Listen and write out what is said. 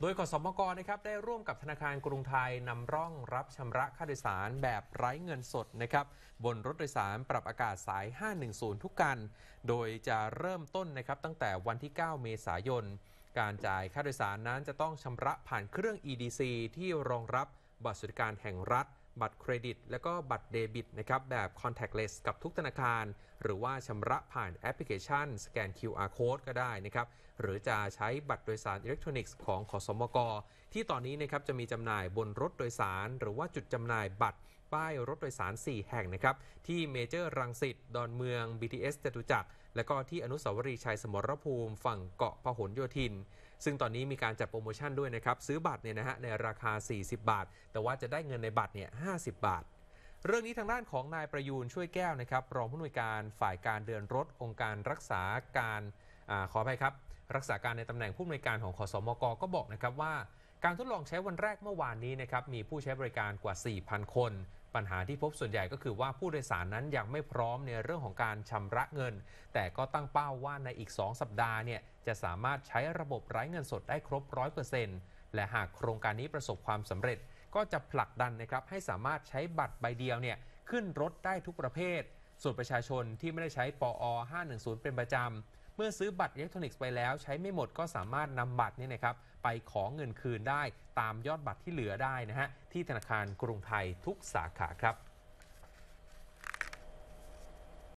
โดยกสมกรนะครับได้ร่วมกับธนาคารกรุงไทยนำร่องรับชำระค่าโดยสารแบบไร้เงินสดนะครับบนรถโดยสารปรับอากาศสาย 510 ทุกกัน โดยจะเริ่มต้นนะครับตั้งแต่วันที่ 9 เมษายน การจ่ายค่าโดยสารนั้นจะต้องชำระผ่านเครื่อง EDC ที่รองรับบัตรสวัสดิการแห่งรัฐบัตรเครดิตและก็บัตรเดบิตนะครับ แบบ contactless กับทุกธนาคาร หรือว่าชำระผ่านแอปพลิเคชันสแกน QR code ก็ได้นะครับ หรือจะใช้บัตรโดยสารอิเล็กทรอนิกส์ของขอสมกที่ตอนนี้นะครับ จะมีจำหน่ายบนรถโดยสาร หรือว่าจุดจำหน่ายบัตร้ายรถโดยสาร 4 แห่งนะครับ ที่เมเจอร์รังสิตดอนเมือง BTS จตุจักรและก็ที่อนุสาวรีย์ชัยสมรภูมิฝั่งเกาะพหลโยธิน ซึ่งตอนนี้มีการจัดโปรโมชั่นด้วยนะครับ ซื้อบัตรเนี่ยนะฮะในราคา 40 บาท แต่ว่าจะได้เงินในบัตรเนี่ย50 บาท เรื่องนี้ทางด้านของนายประยูนช่วยแก้วนะครับ รองผู้อำนวยการฝ่ายการเดินรถองค์การรักษาการอขออภัยครับรักษาการในตำแหน่งผู้อำนวยการของขอสอมกก็บอกนะครับว่า การทดลองใช้วันแรกเมื่อวานนี้นะครับมีผู้ใช้บริการกว่า4,000คนปัญหาที่พบส่วนใหญ่ก็คือว่าผู้โดยสารนั้นยังไม่พร้อมในเรื่องของการชำระเงิน แต่ก็ตั้งเป้าว่าในอีก 2 สัปดาห์เนี่ยจะสามารถใช้ระบบไร้เงินสดได้ครบ 100%และหากโครงการนี้ประสบความสำเร็จก็จะผลักดันนะครับให้สามารถใช้บัตรใบเดียวเนี่ยขึ้นรถได้ทุกประเภท ส่วนประชาชนที่ไม่ได้ใช้ปอ 510 เป็นประจำเมื่อซื้อบัตรอิเล็กทรอนิกส์ไปแล้ว ใช้ไม่หมดก็สามารถนำบัตรนี่นะครับ ไปขอเงินคืนได้ ตามยอดบัตรที่เหลือได้นะฮะ ที่ธนาคารกรุงไทยทุกสาขาครับ